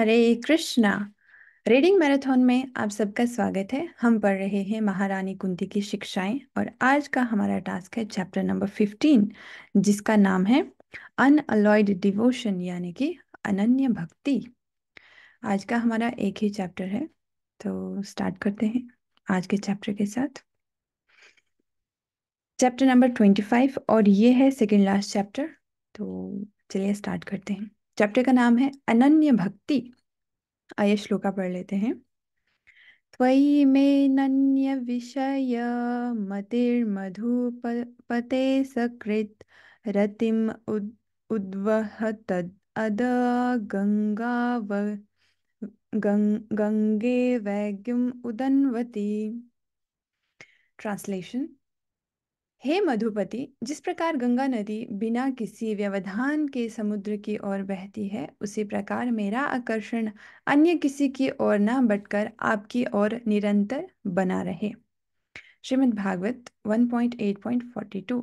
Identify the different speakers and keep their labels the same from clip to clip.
Speaker 1: हरे Krishna reading marathon में आप सबका स्वागत है हम पढ़ रहे हैं महारानी कुंती की शिक्षाएं और आज का हमारा टास्क है चैप्टर नंबर फिफ्टीन जिसका नाम है अनअलॉयड डिवोशन यानी कि अनन्य भक्ति आज का हमारा एक ही चैप्टर है तो स्टार्ट करते हैं आज के चैप्टर के साथ चैप्टर नंबर ट्वेंटी फाइव और ये है सेकेंड लास्ट चैप्टर तो चलिए स्टार्ट करते हैं चैप्टर का नाम है अनन्य भक्ति आइए श्लोका पढ़ लेते हैं त्वयि मे नन्य विषय मतिर्मधुप पते सकृत रतिम उद तद अद गङ्गाव गंगे वैग्यम् उदनवती ट्रांसलेशन हे मधुपति जिस प्रकार गंगा नदी बिना किसी व्यवधान के समुद्र की ओर बहती है उसी प्रकार मेरा आकर्षण अन्य किसी की ओर ना बटकर आपकी ओर निरंतर बना रहे श्रीमद् भागवत 1.8.42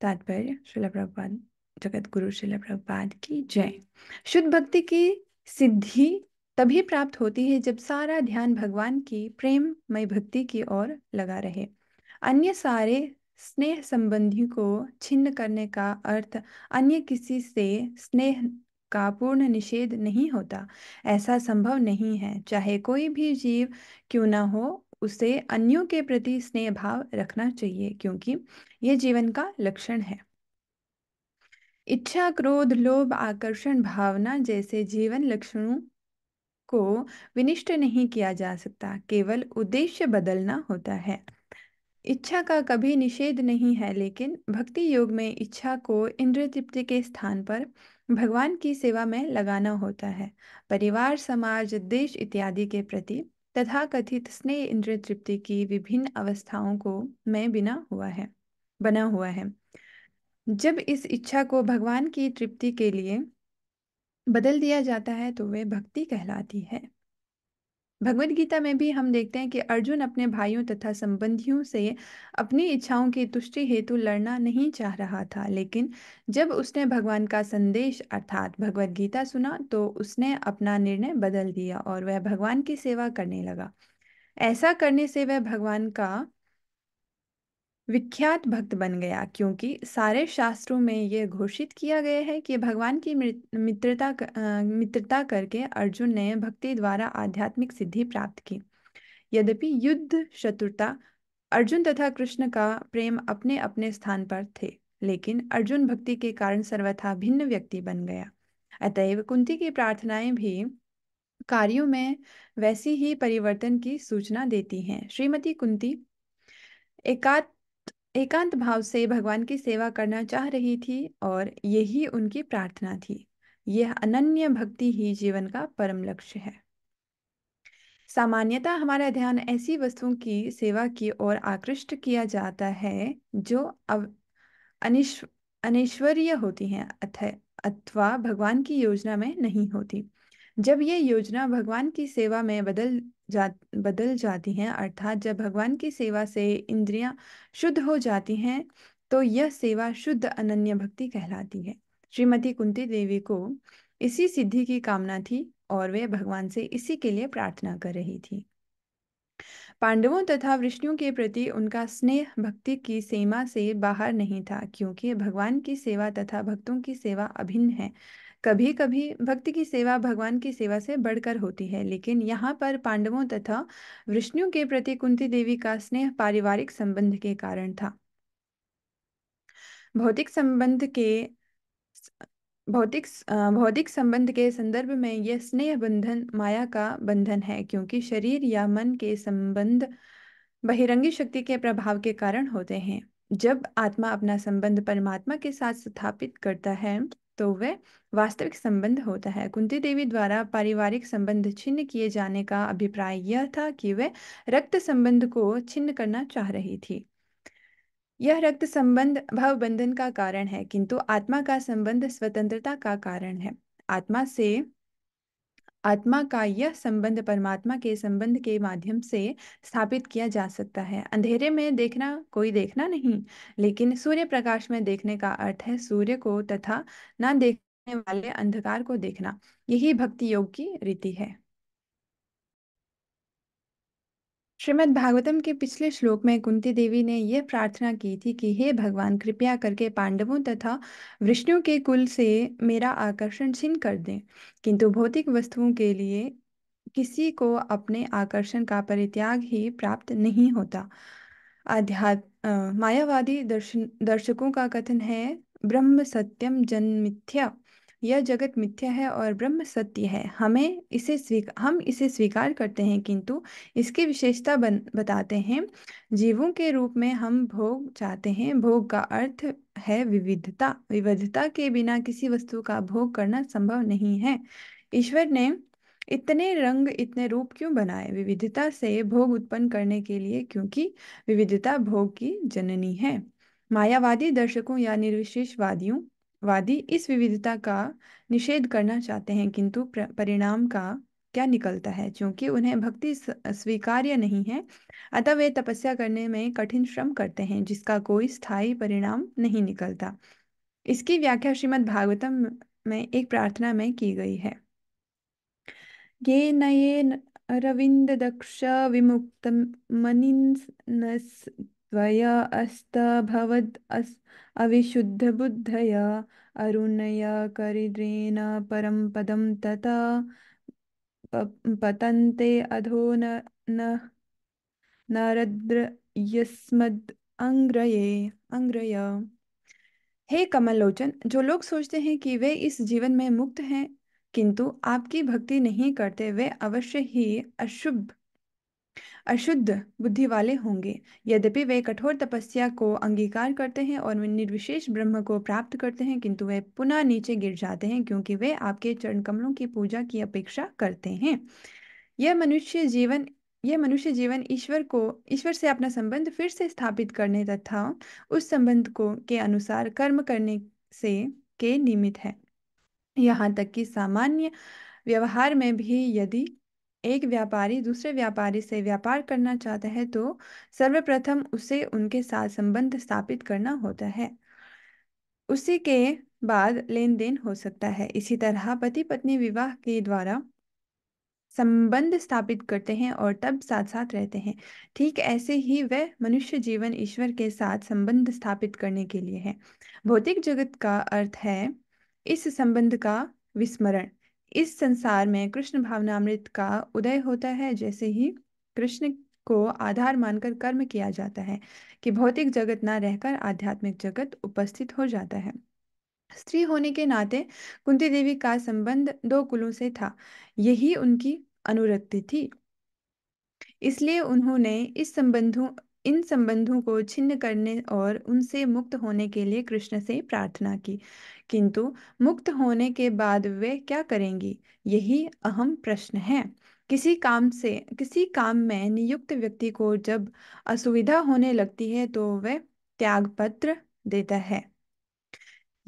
Speaker 1: तात्पर्य शिल प्रभुपाद जगत गुरु शिल प्रभुपाद की जय शुद्ध भक्ति की सिद्धि तभी प्राप्त होती है जब सारा ध्यान भगवान की प्रेममय भक्ति की ओर लगा रहे अन्य सारे स्नेह संबंधी को छिन्न करने का अर्थ अन्य किसी से स्नेह का पूर्ण निषेध नहीं होता ऐसा संभव नहीं है चाहे कोई भी जीव क्यों ना हो उसे अन्यों के प्रति स्नेह भाव रखना चाहिए क्योंकि यह जीवन का लक्षण है इच्छा क्रोध लोभ आकर्षण भावना जैसे जीवन लक्षणों को विनिष्ट नहीं किया जा सकता केवल उद्देश्य बदलना होता है इच्छा का कभी निषेध नहीं है लेकिन भक्ति योग में इच्छा को इंद्र तृप्ति के स्थान पर भगवान की सेवा में लगाना होता है परिवार समाज देश इत्यादि के प्रति तथा कथित स्नेह इंद्र तृप्ति की विभिन्न अवस्थाओं को मैं बिना हुआ है बना हुआ है जब इस इच्छा को भगवान की तृप्ति के लिए बदल दिया जाता है तो वे भक्ति कहलाती है भगवद गीता में भी हम देखते हैं कि अर्जुन अपने भाइयों तथा संबंधियों से अपनी इच्छाओं की तुष्टि हेतु लड़ना नहीं चाह रहा था लेकिन जब उसने भगवान का संदेश अर्थात भगवद गीता सुना तो उसने अपना निर्णय बदल दिया और वह भगवान की सेवा करने लगा ऐसा करने से वह भगवान का विख्यात भक्त बन गया क्योंकि सारे शास्त्रों में ये घोषित किया गया है कि भगवान की मित्रता मित्रता करके अर्जुन ने भक्ति द्वारा आध्यात्मिक सिद्धि प्राप्त की यद्यपि युद्ध शत्रुता अर्जुन तथा कृष्ण का प्रेम अपने अपने स्थान पर थे लेकिन अर्जुन भक्ति के कारण सर्वथा भिन्न व्यक्ति बन गया अतएव कुंती की प्रार्थनाएं भी कार्यों में वैसी ही परिवर्तन की सूचना देती हैं श्रीमती कुंती एकात एकांत भाव से भगवान की सेवा करना चाह रही थी और यही उनकी प्रार्थना थी यह अनन्य भक्ति ही जीवन का परम लक्ष्य है सामान्यतः हमारा ध्यान ऐसी वस्तुओं की सेवा की ओर आकृष्ट किया जाता है जो अव अनिश्वरीय होती हैं अथवा भगवान की योजना में नहीं होती जब ये योजना भगवान की सेवा में बदल जा बदल जाती हैं अर्थात जब भगवान की सेवा से इंद्रियां शुद्ध हो जाती हैं तो यह सेवा शुद्ध अनन्य भक्ति कहलाती है श्रीमती कुंती देवी को इसी सिद्धि की कामना थी और वे भगवान से इसी के लिए प्रार्थना कर रही थी पांडवों तथा विष्णु के प्रति उनका स्नेह भक्ति की सीमा से बाहर नहीं था क्योंकि भगवान की सेवा तथा भक्तों की सेवा अभिन्न है कभी कभी भक्ति की सेवा भगवान की सेवा से बढ़कर होती है लेकिन यहाँ पर पांडवों तथा विष्णु के प्रति कुंती देवी का स्नेह पारिवारिक संबंध के कारण था भौतिक संबंध के भौतिक भौतिक संबंध के संदर्भ में यह स्नेह बंधन माया का बंधन है क्योंकि शरीर या मन के संबंध बहिरंगी शक्ति के प्रभाव के कारण होते हैं जब आत्मा अपना संबंध परमात्मा के साथ स्थापित करता है तो वह वास्तविक संबंध होता है कुंती देवी द्वारा पारिवारिक संबंध छिन्न किए जाने का अभिप्राय यह था कि वह रक्त संबंध को छिन्न करना चाह रही थी यह रक्त संबंध भाव बंधन का कारण है किंतु आत्मा का संबंध स्वतंत्रता का कारण है आत्मा से आत्मा का यह संबंध परमात्मा के संबंध के माध्यम से स्थापित किया जा सकता है अंधेरे में देखना कोई देखना नहीं लेकिन सूर्य प्रकाश में देखने का अर्थ है सूर्य को तथा न देखने वाले अंधकार को देखना यही भक्ति योग की रीति है श्रीमद् भागवतम के पिछले श्लोक में कुंती देवी ने यह प्रार्थना की थी कि हे भगवान कृपया करके पांडवों तथा विष्णु के कुल से मेरा आकर्षण छिन्न कर दें किंतु भौतिक वस्तुओं के लिए किसी को अपने आकर्षण का परित्याग ही प्राप्त नहीं होता अध्यात्म मायावादी दर्शन दर्शकों का कथन है ब्रह्म सत्यम मिथ्या यह जगत मिथ्या है और ब्रह्म सत्य है हमें इसे स्वीकार हम इसे स्वीकार करते हैं किंतु इसकी विशेषता बन बताते हैं जीवों के रूप में हम भोग चाहते हैं भोग का अर्थ है विविधता विविधता के बिना किसी वस्तु का भोग करना संभव नहीं है ईश्वर ने इतने रंग इतने रूप क्यों बनाए विविधता से भोग उत्पन्न करने के लिए क्योंकि विविधता भोग की जननी है मायावादी दर्शकों या निर्विशेषवादियों वादी इस विविधता का निषेध करना चाहते हैं किंतु परिणाम का क्या निकलता है क्योंकि उन्हें भक्ति स्वीकार्य नहीं है अतः वे तपस्या करने में कठिन श्रम करते हैं जिसका कोई स्थायी परिणाम नहीं निकलता इसकी व्याख्या श्रीमद् भागवतम में एक प्रार्थना में की गई है ये नये रविंद दक्ष विमुक्त मनिन्स त्वया अस्ताभवद् अस् अविशुद्धबुद्धया अरुणया करिद्रेण परम पदम तथा पतंते अधो न नारद्र यस्मद् अंग्रये अंग्रय हे कमलोचन जो लोग सोचते हैं कि वे इस जीवन में मुक्त हैं किंतु आपकी भक्ति नहीं करते वे अवश्य ही अशुभ अशुद्ध बुद्धि वाले होंगे यद्यपि वे कठोर तपस्या को अंगीकार करते हैं और निर्विशेष ब्रह्म को प्राप्त करते हैं किंतु वे पुनः नीचे गिर जाते हैं क्योंकि वे आपके चरण कमलों की पूजा की अपेक्षा करते हैं यह मनुष्य जीवन यह मनुष्य जीवन ईश्वर को ईश्वर से अपना संबंध फिर से स्थापित करने तथा उस संबंध को के अनुसार कर्म करने से के निमित्त है यहाँ तक कि सामान्य व्यवहार में भी यदि एक व्यापारी दूसरे व्यापारी से व्यापार करना चाहता है तो सर्वप्रथम उसे उनके साथ संबंध स्थापित करना होता है उसी के बाद लेन देन हो सकता है इसी तरह पति पत्नी विवाह के द्वारा संबंध स्थापित करते हैं और तब साथ साथ रहते हैं ठीक ऐसे ही वह मनुष्य जीवन ईश्वर के साथ संबंध स्थापित करने के लिए है भौतिक जगत का अर्थ है इस संबंध का विस्मरण इस संसार में कृष्ण भावनामृत का उदय होता है जैसे ही कृष्ण को आधार मानकर कर्म किया जाता है कि भौतिक जगत ना रहकर आध्यात्मिक जगत उपस्थित हो जाता है स्त्री होने के नाते कुंती देवी का संबंध दो कुलों से था यही उनकी अनुरक्ति थी इसलिए उन्होंने इस संबंधों इन संबंधों को छिन्न करने और उनसे मुक्त होने के लिए कृष्ण से प्रार्थना की किंतु मुक्त होने के बाद वे क्या करेंगी यही अहम प्रश्न है किसी काम से किसी काम में नियुक्त व्यक्ति को जब असुविधा होने लगती है तो वह त्याग पत्र देता है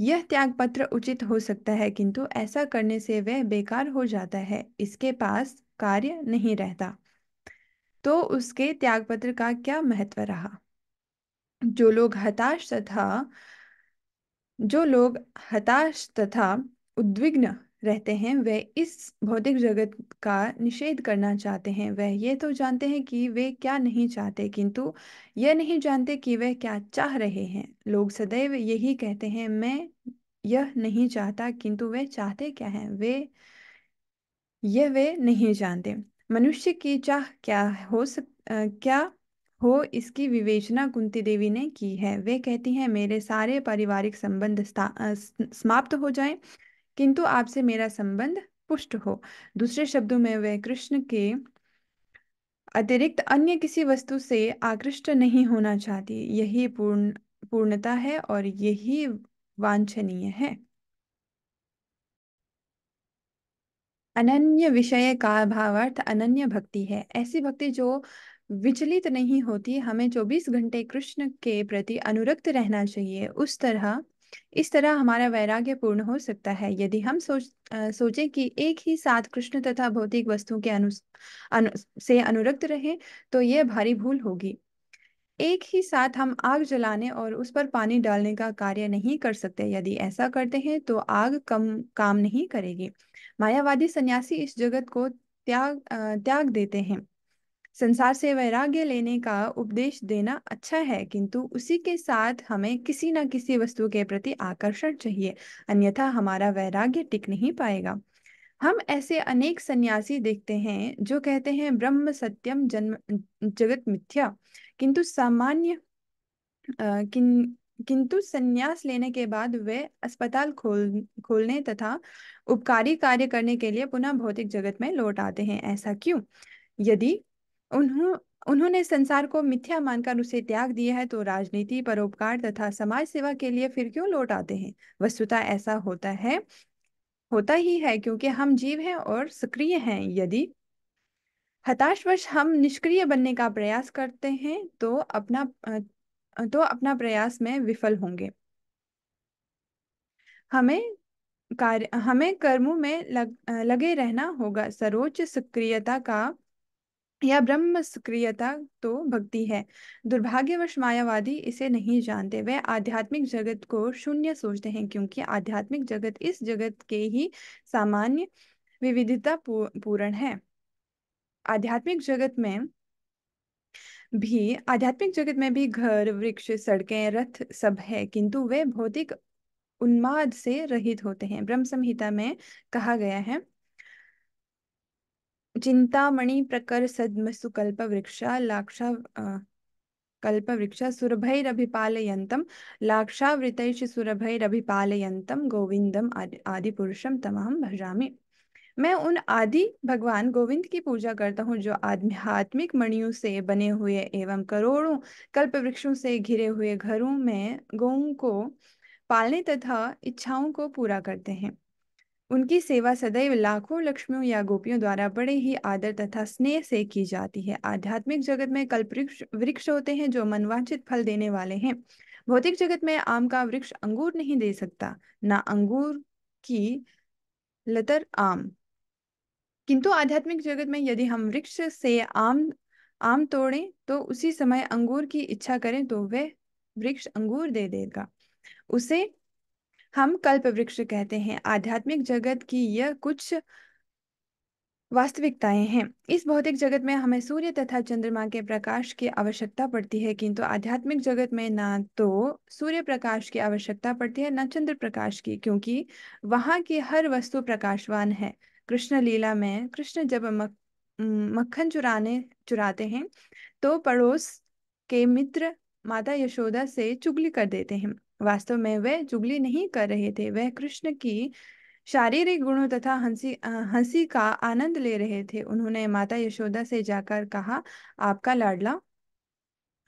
Speaker 1: यह त्याग पत्र उचित हो सकता है किंतु ऐसा करने से वह बेकार हो जाता है इसके पास कार्य नहीं रहता तो उसके त्याग पत्र का क्या महत्व रहा जो लोग हताश तथा जो लोग हताश तथा उद्विग्न रहते हैं वे इस भौतिक जगत का निषेध करना चाहते हैं वह ये तो जानते हैं कि वे क्या नहीं चाहते किंतु यह नहीं जानते कि वे क्या चाह रहे हैं लोग सदैव यही कहते हैं मैं यह नहीं चाहता किंतु वे चाहते क्या हैं वे यह वे नहीं जानते मनुष्य की चाह क्या हो सक क्या हो इसकी विवेचना कुंती देवी ने की है वे कहती हैं मेरे सारे पारिवारिक संबंध समाप्त हो जाएं किंतु आपसे मेरा संबंध पुष्ट हो दूसरे शब्दों में वे कृष्ण के अतिरिक्त अन्य किसी वस्तु से आकृष्ट नहीं होना चाहती यही पूर्ण पूर्णता है और यही वांछनीय है अनन्य विषय का भावार्थ अनन्य भक्ति है ऐसी भक्ति जो विचलित नहीं होती हमें 24 घंटे कृष्ण के प्रति अनुरक्त रहना चाहिए उस तरह इस तरह हमारा वैराग्य पूर्ण हो सकता है यदि हम सोच आ, सोचें कि एक ही साथ कृष्ण तथा भौतिक वस्तुओं के अनु, अनु से अनुरक्त रहे तो यह भारी भूल होगी एक ही साथ हम आग जलाने और उस पर पानी डालने का कार्य नहीं कर सकते यदि ऐसा करते हैं तो आग कम काम नहीं करेगी मायावादी सन्यासी इस जगत को त्याग त्याग देते हैं संसार से वैराग्य लेने का उपदेश देना अच्छा है किंतु उसी के साथ हमें किसी न किसी वस्तु के प्रति आकर्षण चाहिए अन्यथा हमारा वैराग्य टिक नहीं पाएगा हम ऐसे अनेक सन्यासी देखते हैं जो कहते हैं ब्रह्म सत्यम जन्म जगत मिथ्या किंतु सामान्य किन किंतु संन्यास लेने के बाद वे अस्पताल खोल खोलने तथा उपकारी कार्य करने के लिए पुनः भौतिक जगत में लौट आते हैं ऐसा क्यों यदि उन्हों उन्होंने संसार को मिथ्या मानकर उसे त्याग दिया है तो राजनीति परोपकार तथा समाज सेवा के लिए फिर क्यों लौट आते हैं वस्तुतः ऐसा होता है होता ही है क्योंकि हम जीव हैं और सक्रिय हैं यदि हताशवश हम निष्क्रिय बनने का प्रयास करते हैं तो अपना तो अपना प्रयास में विफल होंगे हमें कार्य हमें कर्मों में लग, लगे रहना होगा सर्वोच्च सक्रियता का या ब्रह्म सक्रियता तो भक्ति है दुर्भाग्यवश मायावादी इसे नहीं जानते वे आध्यात्मिक जगत को शून्य सोचते हैं क्योंकि आध्यात्मिक जगत इस जगत के ही सामान्य विविधता पूर्ण है आध्यात्मिक जगत में भी आध्यात्मिक जगत में भी घर वृक्ष सड़कें रथ सब है किंतु वे भौतिक उन्माद से रहित होते हैं ब्रह्म संहिता में कहा गया है चिंतामणि प्रकर सदमसुकल्प वृक्षा लाक्षा कल्प वृक्षा कल्पवृक्षा सुरभैरभिपालयन्तं लाक्षावृतैश्च सुरभैरभिपालयन्तं आदि पुरुषम तमाम भजामि मैं उन आदि भगवान गोविंद की पूजा करता हूँ जो आध्यात्मिक मणियों से बने हुए एवं करोड़ों कल्प वृक्षों से घिरे हुए घरों में गौ को पालने तथा इच्छाओं को पूरा करते हैं उनकी सेवा सदैव लाखों लक्ष्मियों या गोपियों द्वारा बड़े ही आदर तथा स्नेह से की जाती है आध्यात्मिक जगत में कल्प वृक्ष होते हैं जो मनवांचित फल देने वाले हैं भौतिक जगत में आम का वृक्ष अंगूर नहीं दे सकता ना अंगूर की लतर आम किंतु आध्यात्मिक जगत में यदि हम वृक्ष से आम आम तोड़ें तो उसी समय अंगूर की इच्छा करें तो वह वृक्ष अंगूर दे देगा उसे हम कल्प वृक्ष कहते हैं आध्यात्मिक जगत की यह कुछ वास्तविकताएं हैं इस भौतिक जगत में हमें सूर्य तथा चंद्रमा के प्रकाश की आवश्यकता पड़ती है किंतु आध्यात्मिक जगत में ना तो सूर्य प्रकाश की आवश्यकता पड़ती है ना चंद्र प्रकाश की क्योंकि वहां की हर वस्तु प्रकाशवान है कृष्ण लीला में कृष्ण जब मक्खन चुराने चुराते हैं तो पड़ोस के मित्र माता यशोदा से चुगली कर देते हैं वास्तव में वह चुगली नहीं कर रहे थे वह कृष्ण की शारीरिक गुणों तथा हंसी हंसी का आनंद ले रहे थे उन्होंने माता यशोदा से जाकर कहा आपका लाडला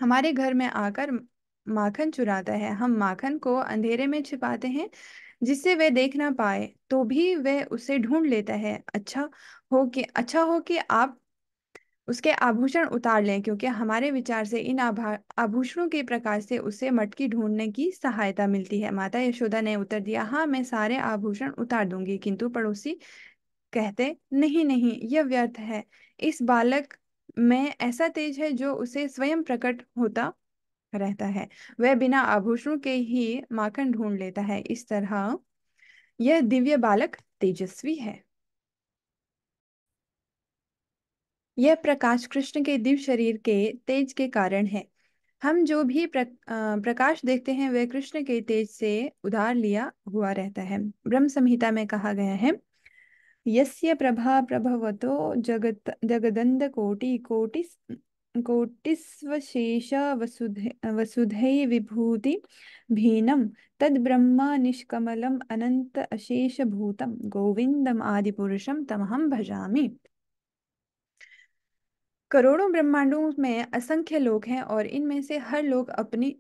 Speaker 1: हमारे घर में आकर माखन चुराता है हम माखन को अंधेरे में छिपाते हैं जिससे वह देख ना पाए तो भी वह उसे ढूंढ लेता है अच्छा हो कि अच्छा हो कि आप उसके आभूषण उतार लें क्योंकि हमारे विचार से इन आभूषणों के प्रकाश से उसे मटकी ढूंढने की सहायता मिलती है माता यशोदा ने उत्तर दिया हाँ मैं सारे आभूषण उतार दूंगी किंतु पड़ोसी कहते नहीं नहीं यह व्यर्थ है इस बालक में ऐसा तेज है जो उसे स्वयं प्रकट होता रहता है वह बिना आभूषणों के ही माखन ढूंढ लेता है इस तरह यह दिव्य बालक तेजस्वी है यह प्रकाश कृष्ण के दिव्य शरीर के तेज के कारण है हम जो भी प्र, प्रकाश देखते हैं वह कृष्ण के तेज से उधार लिया हुआ रहता है ब्रह्म संहिता में कहा गया है यस्य प्रभा प्रभवतो जगत जगदंद कोटि कोटि कोटिस्वशेष वसुधे वसुधै विभूति भीनं तद् ब्रह्म अशेष भूतम गोविंदम आदि पुरुषम तमहम भजामि करोड़ों ब्रह्मांडों में असंख्य लोग हैं और इनमें से हर लोग अपनी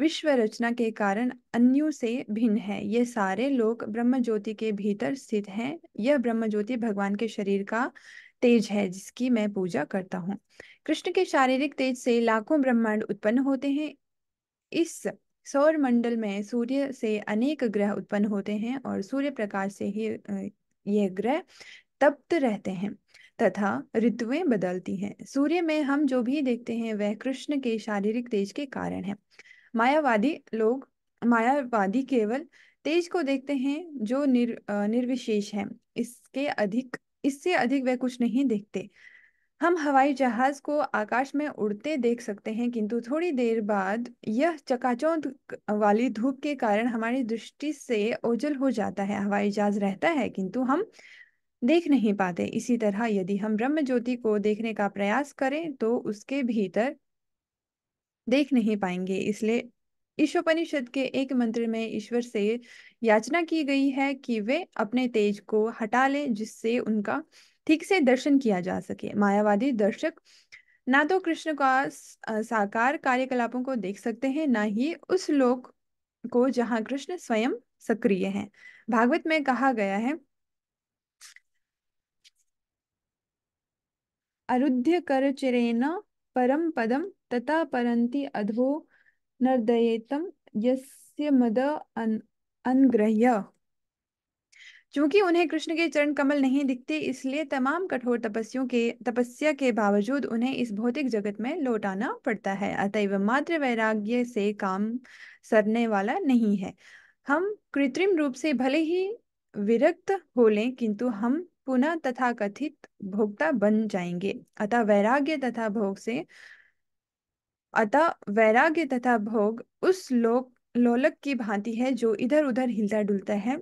Speaker 1: विश्व रचना के कारण अन्यों से भिन्न है ये सारे लोग ब्रह्म ज्योति के भीतर स्थित हैं यह ब्रह्म ज्योति भगवान के शरीर का तेज है जिसकी मैं पूजा करता हूँ कृष्ण के शारीरिक तेज से लाखों ब्रह्मांड उत्पन्न होते हैं इस सौर मंडल में सूर्य से अनेक ग्रह उत्पन्न होते हैं और सूर्य प्रकाश से ही यह ग्रह तप्त रहते हैं तथा ऋतुएं बदलती हैं सूर्य में हम जो भी देखते हैं वह कृष्ण के शारीरिक तेज के कारण है मायावादी लोग मायावादी केवल तेज को देखते हैं जो निर निर्विशेष है इसके अधिक इससे अधिक वह कुछ नहीं देखते हम हवाई जहाज को आकाश में उड़ते देख सकते हैं किंतु थोड़ी देर बाद यह चकाचौंध वाली धूप के कारण हमारी दृष्टि से ओझल हो जाता है हवाई जहाज रहता है किंतु हम देख नहीं पाते इसी तरह यदि हम ब्रह्म ज्योति को देखने का प्रयास करें तो उसके भीतर देख नहीं पाएंगे इसलिए ईश्वपनिषद के एक मंत्र में ईश्वर से याचना की गई है कि वे अपने तेज को हटा ले जिससे उनका ठीक से दर्शन किया जा सके मायावादी दर्शक ना तो कृष्ण का साकार कार्यकलापों को देख सकते हैं ना ही उस लोक को जहाँ कृष्ण स्वयं सक्रिय हैं भागवत में कहा गया है अरुध्य करचरेण परम पदम तथा परंति अधो नर्दयेतम यस्य मद अनग्रह्य क्योंकि उन्हें कृष्ण के चरण कमल नहीं दिखते इसलिए तमाम कठोर तपस्या के तपस्या के बावजूद उन्हें इस भौतिक जगत में लौटाना पड़ता है अतएव मात्र वैराग्य से काम सरने वाला नहीं है हम कृत्रिम रूप से भले ही विरक्त हो लें किंतु हम पुनः तथा कथित भोक्ता बन जाएंगे अतः वैराग्य तथा भोग से अतः वैराग्य तथा भोग उस लोक लोलक की भांति है जो इधर उधर हिलता डुलता है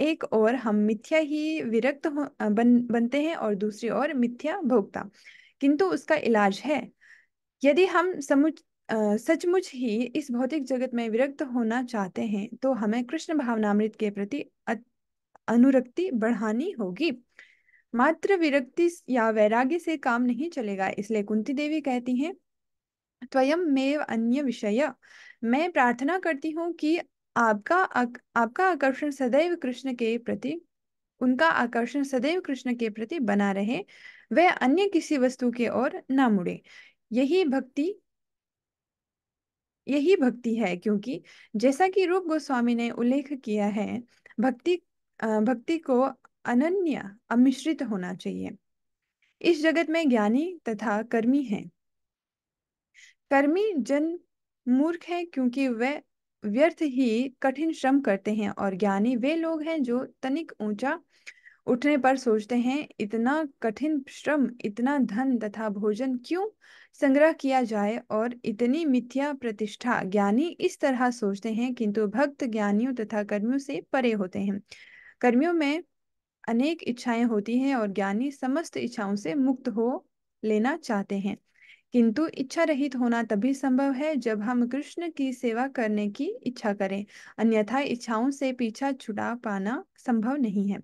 Speaker 1: एक और हम मिथ्या ही विरक्त बन बनते हैं और दूसरी ओर मिथ्या भोगता किंतु उसका इलाज है यदि हम समुच सचमुच ही इस भौतिक जगत में विरक्त होना चाहते हैं तो हमें कृष्ण भावनामृत के प्रति अनुरक्ति बढ़ानी होगी मात्र विरक्ति या वैराग्य से काम नहीं चलेगा इसलिए कुंती देवी कहती हैं त्वयम मेव अन्य विषय मैं प्रार्थना करती हूँ कि आपका आपका आकर्षण सदैव कृष्ण के प्रति उनका आकर्षण सदैव कृष्ण के प्रति बना रहे वह अन्य किसी वस्तु के ओर ना मुड़े यही भक्ति यही भक्ति है क्योंकि जैसा कि रूप गोस्वामी ने उल्लेख किया है भक्ति भक्ति को अनन्य अमिश्रित होना चाहिए इस जगत में ज्ञानी तथा कर्मी है कर्मी जन मूर्ख है क्योंकि वे व्यर्थ ही कठिन श्रम करते हैं और ज्ञानी वे लोग हैं जो तनिक ऊंचा उठने पर सोचते हैं इतना कठिन श्रम इतना धन तथा भोजन क्यों संग्रह किया जाए और इतनी मिथ्या प्रतिष्ठा ज्ञानी इस तरह सोचते हैं किंतु भक्त ज्ञानियों तथा कर्मियों से परे होते हैं कर्मियों में अनेक इच्छाएं होती हैं और ज्ञानी समस्त इच्छाओं से मुक्त हो लेना चाहते हैं किंतु इच्छा रहित होना तभी संभव है जब हम कृष्ण की सेवा करने की इच्छा करें अन्यथा इच्छाओं से पीछा छुड़ा पाना संभव नहीं है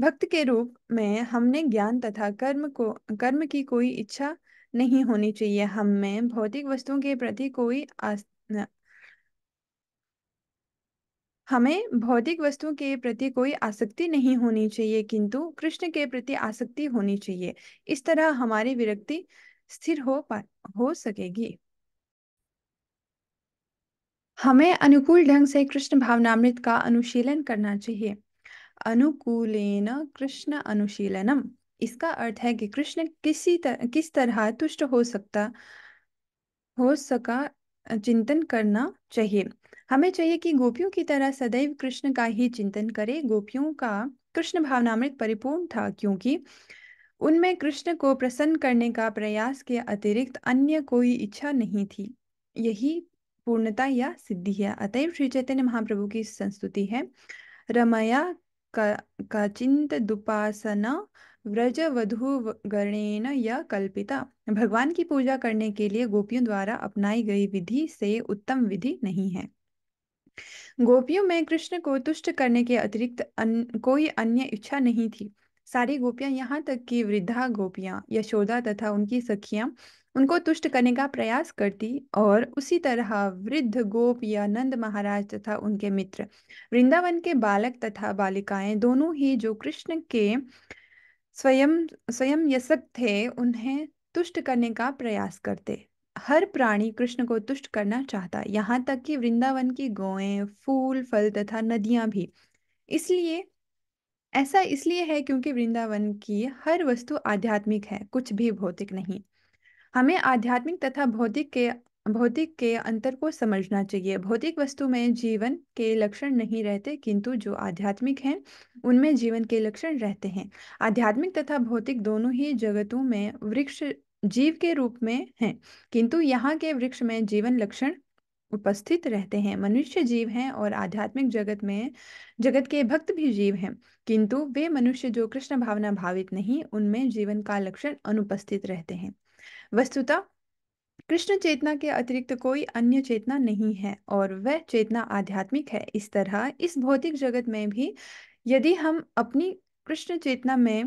Speaker 1: भक्त के रूप में हमने ज्ञान तथा कर्म को कर्म की कोई इच्छा नहीं होनी चाहिए हम में भौतिक वस्तुओं के प्रति कोई हमें भौतिक वस्तुओं के प्रति कोई आसक्ति नहीं होनी चाहिए किंतु कृष्ण के प्रति आसक्ति होनी चाहिए इस तरह हमारी विरक्ति स्थिर हो पा हो सकेगी हमें अनुकूल ढंग से कृष्ण भावनामृत का अनुशीलन करना चाहिए अनुकूलन कृष्ण अनुशीलनम इसका अर्थ है कि कृष्ण किसी तर, किस तरह तुष्ट हो सकता हो सका चिंतन करना चाहिए हमें चाहिए कि गोपियों की तरह सदैव कृष्ण का ही चिंतन करें गोपियों का कृष्ण भावनामृत परिपूर्ण था क्योंकि उनमें कृष्ण को प्रसन्न करने का प्रयास के अतिरिक्त अन्य कोई इच्छा नहीं थी यही पूर्णता या सिद्धि है अतएव श्री चैतन्य महाप्रभु की संस्तुति है रमया का चिंत दुपासना व्रज वधु गणेन या कल्पिता भगवान की पूजा करने के लिए गोपियों द्वारा अपनाई गई विधि से उत्तम विधि नहीं है गोपियों में कृष्ण को तुष्ट करने के अतिरिक्त अन, कोई अन्य इच्छा नहीं थी सारी गोपियां यहाँ तक कि वृद्धा गोपियां यशोदा तथा उनकी सखियां उनको तुष्ट करने का प्रयास करती और उसी तरह वृद्ध गोप या नंद महाराज तथा उनके मित्र वृंदावन के बालक तथा बालिकाएं दोनों ही जो कृष्ण के स्वयं स्वयं यशक थे उन्हें तुष्ट करने का प्रयास करते हर प्राणी कृष्ण को तुष्ट करना चाहता यहाँ तक कि वृंदावन की गौएं फूल फल तथा नदियां भी इसलिए ऐसा इसलिए है क्योंकि वृंदावन की हर वस्तु आध्यात्मिक है कुछ भी भौतिक नहीं हमें आध्यात्मिक तथा भौतिक के भौतिक के अंतर को समझना चाहिए भौतिक वस्तु में जीवन के लक्षण नहीं रहते किंतु जो आध्यात्मिक हैं उनमें जीवन के लक्षण रहते हैं आध्यात्मिक तथा भौतिक दोनों ही जगतों में वृक्ष जीव के रूप में हैं किंतु यहाँ के वृक्ष में जीवन लक्षण उपस्थित रहते हैं मनुष्य जीव हैं और आध्यात्मिक जगत में जगत के भक्त भी जीव हैं किंतु वे मनुष्य जो कृष्ण भावना भावित नहीं उनमें जीवन का लक्षण अनुपस्थित रहते हैं वस्तुतः कृष्ण चेतना के अतिरिक्त कोई अन्य चेतना नहीं है और वह चेतना आध्यात्मिक है इस तरह इस भौतिक जगत में भी यदि हम अपनी कृष्ण चेतना में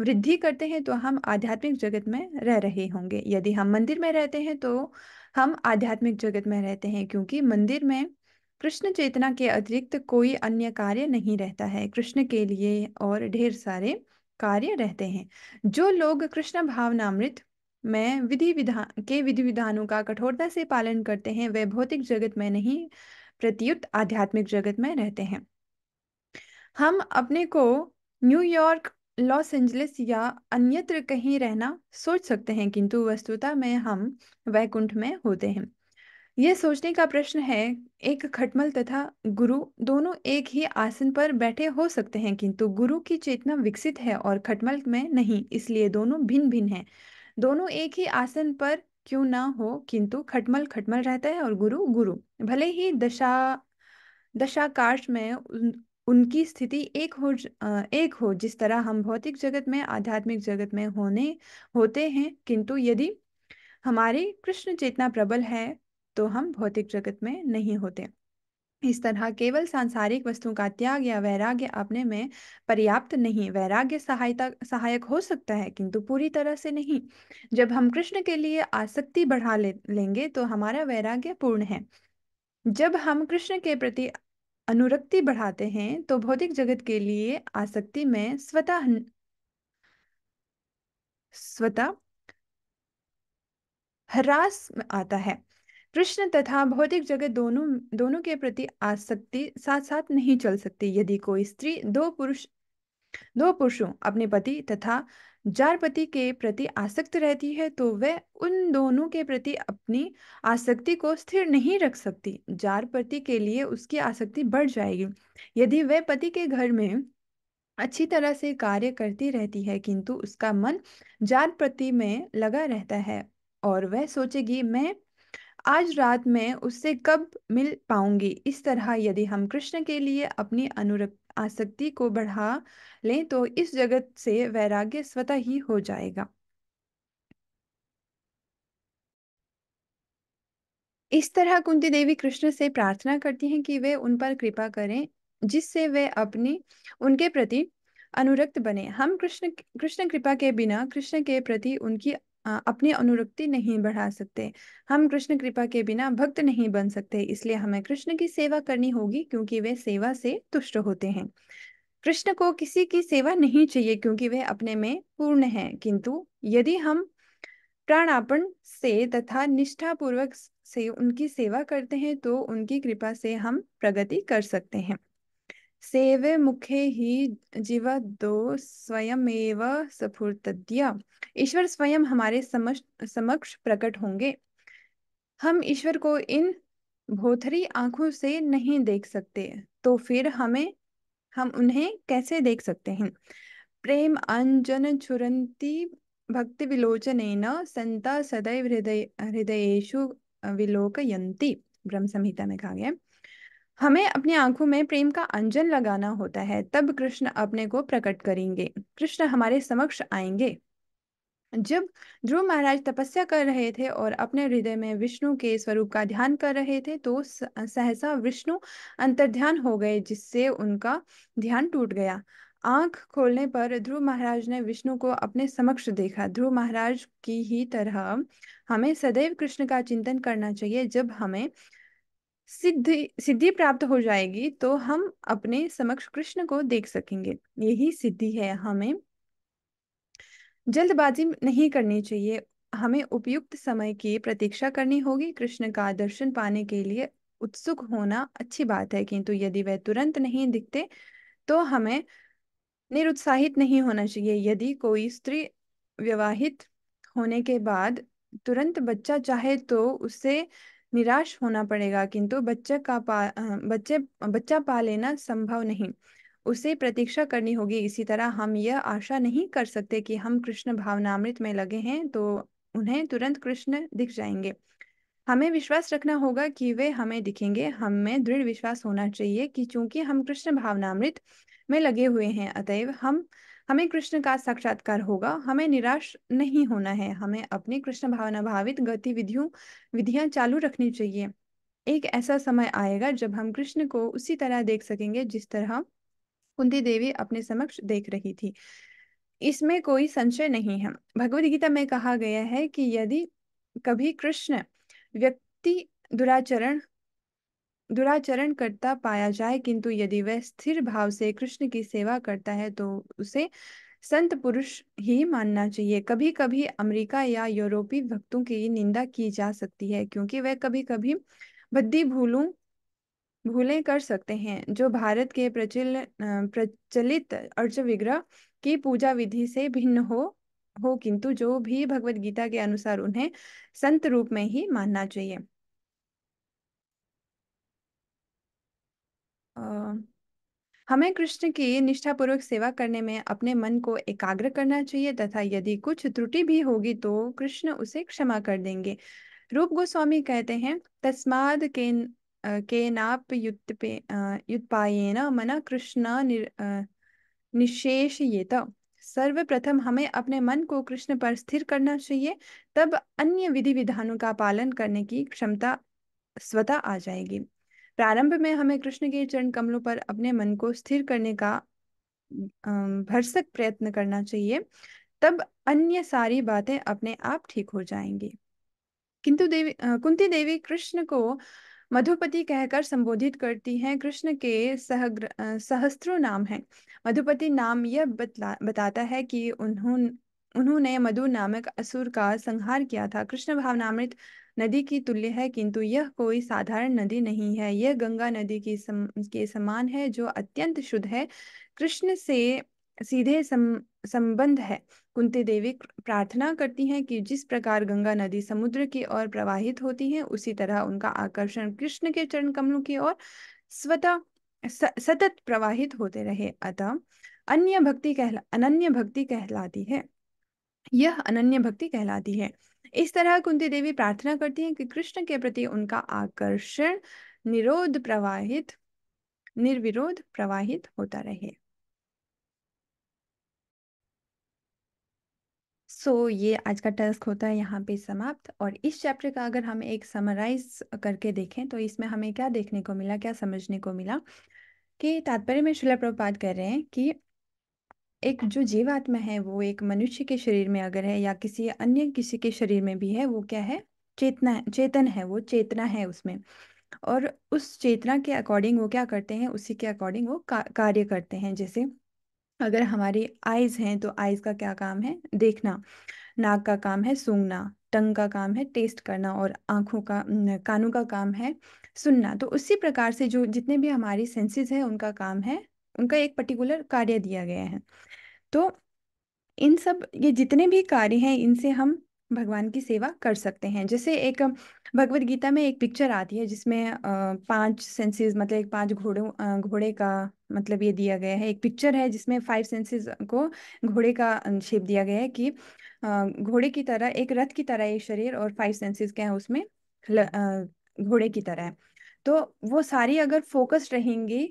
Speaker 1: वृद्धि करते हैं तो हम आध्यात्मिक जगत में रह रहे होंगे यदि हम मंदिर में रहते हैं तो हम आध्यात्मिक जगत में रहते हैं क्योंकि मंदिर में कृष्ण चेतना के अतिरिक्त कोई अन्य कार्य नहीं रहता है कृष्ण के लिए और ढेर सारे कार्य रहते हैं जो लोग कृष्ण भावनामृत में विधि विधान के विधि विधानों का कठोरता से पालन करते हैं वे भौतिक जगत में नहीं प्रत्युत आध्यात्मिक जगत में रहते हैं हम अपने को न्यूयॉर्क लॉस एंजलिस या अन्यत्र कहीं रहना सोच सकते हैं किंतु वस्तुता में हम वैकुंठ में होते हैं यह सोचने का प्रश्न है एक खटमल तथा गुरु दोनों एक ही आसन पर बैठे हो सकते हैं किंतु गुरु की चेतना विकसित है और खटमल में नहीं इसलिए दोनों भिन्न भिन्न हैं दोनों एक ही आसन पर क्यों ना हो किंतु खटमल खटमल रहता है और गुरु गुरु भले ही दशा दशाकाश में उनकी स्थिति एक हो एक हो जिस तरह हम भौतिक जगत में आध्यात्मिक जगत में होने होते हैं किंतु यदि हमारी कृष्ण चेतना प्रबल है तो हम भौतिक जगत में नहीं होते इस तरह केवल सांसारिक वस्तुओं का त्याग या वैराग्य अपने में पर्याप्त नहीं वैराग्य सहायता सहायक हो सकता है किंतु पूरी तरह से नहीं जब हम कृष्ण के लिए आसक्ति बढ़ा ले, लेंगे तो हमारा वैराग्य पूर्ण है जब हम कृष्ण के प्रति अनुरक्ति बढ़ाते हैं तो भौतिक जगत के लिए आसक्ति में स्वतः स्वतः ह्रास आता है कृष्ण तथा भौतिक जगत दोनों दोनों के प्रति आसक्ति साथ साथ नहीं चल सकती यदि कोई स्त्री दो पुरुष दो पुरुषों अपने पति तथा जार पति के प्रति आसक्त रहती है तो वह उन दोनों के प्रति अपनी आसक्ति को स्थिर नहीं रख सकती जार पति के लिए उसकी आसक्ति बढ़ जाएगी यदि वह पति के घर में अच्छी तरह से कार्य करती रहती है किंतु उसका मन जार पति में लगा रहता है और वह सोचेगी मैं आज रात मैं उससे कब मिल पाऊंगी इस तरह यदि हम कृष्ण के लिए अपनी अनुरक आसक्ति को बढ़ा लें तो इस जगत से वैराग्य स्वतः ही हो जाएगा इस तरह कुंती देवी कृष्ण से प्रार्थना करती हैं कि वे उन पर कृपा करें जिससे वे अपनी उनके प्रति अनुरक्त बने हम कृष्ण कृष्ण कृपा के बिना कृष्ण के प्रति उनकी अपनी अनुरक्ति नहीं बढ़ा सकते हम कृष्ण कृपा के बिना भक्त नहीं बन सकते इसलिए हमें कृष्ण की सेवा करनी होगी क्योंकि वे सेवा से तुष्ट होते हैं कृष्ण को किसी की सेवा नहीं चाहिए क्योंकि वे अपने में पूर्ण हैं किंतु यदि हम प्राणापण से तथा निष्ठापूर्वक से उनकी सेवा करते हैं तो उनकी कृपा से हम प्रगति कर सकते हैं सेवे मुखे ही जीव जीवदो स्वयमेव स्फूर्तद्य ईश्वर स्वयं हमारे समक्ष समक्ष प्रकट होंगे हम ईश्वर को इन भोथरी आंखों से नहीं देख सकते तो फिर हमें हम उन्हें कैसे देख सकते हैं प्रेम अंजन छुरंती भक्ति विलोचन संता सदैव हृदय हृदयेशु विलोकयंती ब्रह्म संहिता में कहा गया है हमें अपनी आंखों में प्रेम का अंजन लगाना होता है तब कृष्ण अपने को प्रकट करेंगे कृष्ण हमारे समक्ष आएंगे जब ध्रुव महाराज तपस्या कर रहे थे और अपने हृदय में विष्णु के स्वरूप का ध्यान कर रहे थे तो सहसा विष्णु अंतर्ध्यान हो गए जिससे उनका ध्यान टूट गया आंख खोलने पर ध्रुव महाराज ने विष्णु को अपने समक्ष देखा ध्रुव महाराज की ही तरह हमें सदैव कृष्ण का चिंतन करना चाहिए जब हमें सिद्धि सिद्धि प्राप्त हो जाएगी तो हम अपने समक्ष कृष्ण को देख सकेंगे यही सिद्धि है हमें जल्दबाजी नहीं करनी चाहिए हमें उपयुक्त समय की प्रतीक्षा करनी होगी कृष्ण का दर्शन पाने के लिए उत्सुक होना अच्छी बात है किंतु यदि वह तुरंत नहीं दिखते तो हमें निरुत्साहित नहीं होना चाहिए यदि कोई स्त्री विवाहित होने के बाद तुरंत बच्चा चाहे तो उसे निराश होना पड़ेगा किंतु बच्चे का पा बच्चे बच्चा पा लेना संभव नहीं उसे प्रतीक्षा करनी होगी इसी तरह हम यह आशा नहीं कर सकते कि हम कृष्ण भावनामृत में लगे हैं तो उन्हें तुरंत कृष्ण दिख जाएंगे हमें विश्वास रखना होगा कि वे हमें दिखेंगे हमें दृढ़ विश्वास होना चाहिए कि चूंकि हम कृष्ण भावनामृत में लगे हुए हैं अतएव हम हमें कृष्ण का साक्षात्कार होगा हमें निराश नहीं होना है हमें अपनी कृष्ण भावना भावित गतिविधियों विधियां चालू रखनी चाहिए एक ऐसा समय आएगा जब हम कृष्ण को उसी तरह देख सकेंगे जिस तरह कुंती देवी अपने समक्ष देख रही थी इसमें कोई संशय नहीं है भगवद गीता में कहा गया है कि यदि कभी कृष्ण व्यक्ति दुराचरण दुराचरण करता पाया जाए किंतु यदि वह स्थिर भाव से कृष्ण की सेवा करता है तो उसे संत पुरुष ही मानना चाहिए कभी कभी अमेरिका या यूरोपीय भक्तों की निंदा की जा सकती है क्योंकि वह कभी कभी बद्दी भूलों भूलें कर सकते हैं जो भारत के प्रचल प्रचलित अर्च विग्रह की पूजा विधि से भिन्न हो हो किंतु जो भी भगवत गीता के अनुसार उन्हें संत रूप में ही मानना चाहिए हमें कृष्ण की निष्ठापूर्वक सेवा करने में अपने मन को एकाग्र करना चाहिए तथा यदि कुछ त्रुटि भी होगी तो कृष्ण उसे क्षमा कर देंगे रूप गोस्वामी कहते हैं तस्माद के के नाप अ, युत्पायेन कृष्ण निशेष ये सर्वप्रथम हमें अपने मन को कृष्ण पर स्थिर करना चाहिए तब अन्य विधि विधानों का पालन करने की क्षमता स्वतः आ जाएगी प्रारंभ में हमें कृष्ण के चरण कमलों पर अपने मन को स्थिर करने का भरसक प्रयत्न करना चाहिए तब अन्य सारी बातें अपने आप ठीक हो जाएंगी किंतु देवी कुंती देवी कृष्ण को मधुपति कहकर संबोधित करती हैं कृष्ण के सहग्र सहस्त्रों नाम हैं मधुपति नाम यह बतला बताता है कि उन्होंने उन्होंने मधु नामक असुर का संहार किया था कृष्ण भावनामृत नदी की तुल्य है किंतु यह कोई साधारण नदी नहीं है यह गंगा नदी की सम, के समान है जो अत्यंत शुद्ध है कृष्ण से सीधे सम, संबंध है कुंती देवी प्रार्थना करती हैं कि जिस प्रकार गंगा नदी समुद्र की ओर प्रवाहित होती है उसी तरह उनका आकर्षण कृष्ण के चरण कमलों की ओर स्वतः सतत प्रवाहित होते रहे अतः अन्य भक्ति कहला अनन्य भक्ति कहलाती है यह अनन्य भक्ति कहलाती है इस तरह कुंती देवी प्रार्थना करती हैं कि कृष्ण के प्रति उनका आकर्षण निरोध प्रवाहित निर्विरोध प्रवाहित होता रहे सो so, ये आज का टास्क होता है यहाँ पे समाप्त और इस चैप्टर का अगर हम एक समराइज करके देखें तो इसमें हमें क्या देखने को मिला क्या समझने को मिला कि तात्पर्य में शिला प्रभुपाद कह रहे हैं कि एक जो जीवात्मा है वो एक मनुष्य के शरीर में अगर है या किसी अन्य किसी के शरीर में भी है वो क्या है चेतना चेतन है वो चेतना है उसमें और उस चेतना के अकॉर्डिंग वो क्या करते हैं उसी के अकॉर्डिंग वो का, कार्य करते हैं जैसे अगर हमारी आइज़ हैं तो आइज़ का क्या काम है देखना नाक का काम है सूंघना टंग का काम है टेस्ट करना और आँखों का कानों का काम है सुनना तो उसी प्रकार से जो जितने भी हमारी सेंसेस हैं उनका काम है उनका एक पर्टिकुलर कार्य दिया गया है तो इन सब ये जितने भी कार्य हैं इनसे हम भगवान की सेवा कर सकते हैं जैसे एक भगवत गीता में एक पिक्चर आती है जिसमें पांच सेंसेस मतलब एक पांच घोड़ों घोड़े का मतलब ये दिया गया है एक पिक्चर है जिसमें फाइव सेंसेस को घोड़े का शेप दिया गया है कि घोड़े की तरह एक रथ की तरह ये शरीर और फाइव सेंसेस क्या है उसमें घोड़े की तरह है तो वो सारी अगर फोकस्ड रहेंगी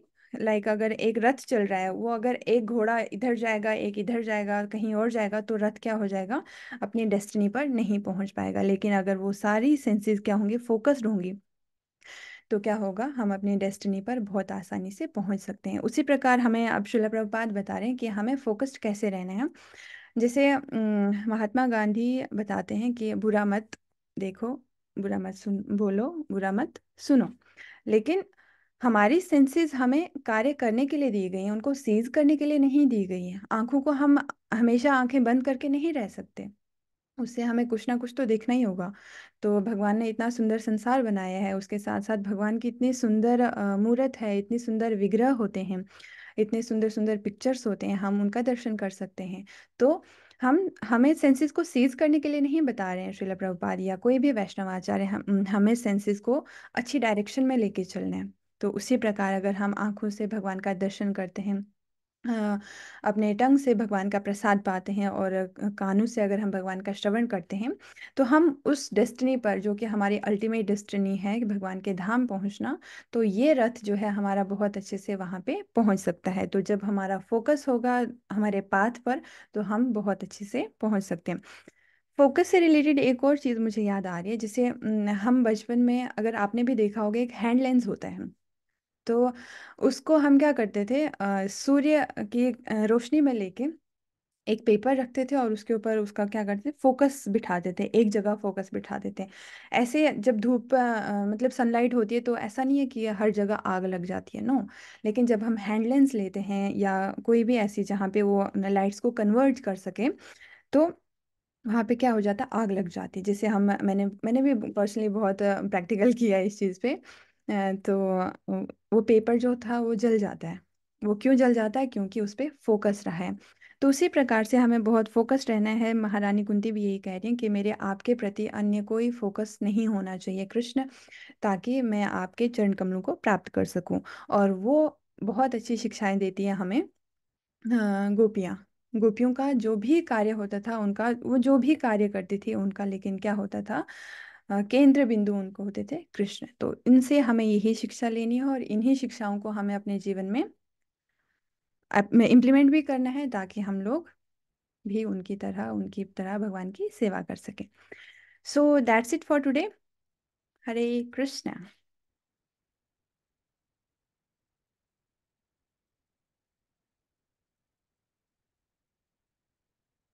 Speaker 1: लाइक अगर एक रथ चल रहा है वो अगर एक घोड़ा इधर जाएगा एक इधर जाएगा कहीं और जाएगा तो रथ क्या हो जाएगा अपनी डेस्टिनी पर नहीं पहुंच पाएगा लेकिन अगर वो सारी सेंसेस क्या होंगी फोकस्ड होंगी तो क्या होगा हम अपनी डेस्टिनी पर बहुत आसानी से पहुंच सकते हैं उसी प्रकार हमें अब शुल्ला प्रभुपात बता रहे हैं कि हमें फोकस्ड कैसे रहना है जैसे महात्मा गांधी बताते हैं कि बुरा मत देखो बुरा मत सुन बोलो बुरा मत सुनो लेकिन हमारी सेंसेस हमें कार्य करने के लिए दी गई हैं उनको सीज करने के लिए नहीं दी गई हैं आंखों को हम हमेशा आंखें बंद करके नहीं रह सकते उससे हमें कुछ ना कुछ तो देखना ही होगा तो भगवान ने इतना सुंदर संसार बनाया है उसके साथ साथ भगवान की इतनी सुंदर मूर्त है इतनी सुंदर विग्रह होते हैं इतने सुंदर सुंदर पिक्चर्स होते हैं हम उनका दर्शन कर सकते हैं तो हम हमें सेंसेस को सीज करने के लिए नहीं बता रहे हैं श्रील प्रभुपाद या कोई भी वैष्णव आचार्य हम हमें सेंसेस को अच्छी डायरेक्शन में लेके चलना है तो उसी प्रकार अगर हम आँखों से भगवान का दर्शन करते हैं अपने टंग से भगवान का प्रसाद पाते हैं और कानों से अगर हम भगवान का श्रवण करते हैं तो हम उस डेस्टिनी पर जो कि हमारी अल्टीमेट डेस्टिनी है कि भगवान के धाम पहुंचना तो ये रथ जो है हमारा बहुत अच्छे से वहाँ पे पहुंच सकता है तो जब हमारा फोकस होगा हमारे पाथ पर तो हम बहुत अच्छे से पहुँच सकते हैं फोकस से रिलेटेड एक और चीज़ मुझे याद आ रही है जिसे हम बचपन में अगर आपने भी देखा होगा एक हैंड लेंस होता है तो उसको हम क्या करते थे सूर्य की रोशनी में लेके एक पेपर रखते थे और उसके ऊपर उसका क्या करते थे फोकस बिठाते थे एक जगह फोकस बिठा देते ऐसे जब धूप अ, मतलब सनलाइट होती है तो ऐसा नहीं है कि हर जगह आग लग जाती है नो लेकिन जब हम हैंड लेंस लेते हैं या कोई भी ऐसी जहाँ पे वो लाइट्स को कन्वर्ट कर सके तो वहाँ पे क्या हो जाता है आग लग जाती है जैसे हम मैंने मैंने भी पर्सनली बहुत प्रैक्टिकल किया है इस चीज़ पे तो वो पेपर जो था वो जल जाता है वो क्यों जल जाता है क्योंकि उस पर फोकस रहा है तो उसी प्रकार से हमें बहुत फोकस रहना है महारानी कुंती भी यही कह रही हैं कि मेरे आपके प्रति अन्य कोई फोकस नहीं होना चाहिए कृष्ण ताकि मैं आपके चरण कमलों को प्राप्त कर सकूं और वो बहुत अच्छी शिक्षाएं देती हैं हमें गोपियाँ गोपियों का जो भी कार्य होता था उनका वो जो भी कार्य करती थी उनका लेकिन क्या होता था केंद्र बिंदु उनको होते थे कृष्ण तो इनसे हमें यही शिक्षा लेनी है और इन्हीं शिक्षाओं को हमें अपने जीवन में इम्प्लीमेंट भी करना है ताकि हम लोग भी उनकी तरह उनकी तरह भगवान की सेवा कर सकें so that's it for today Hare Krishna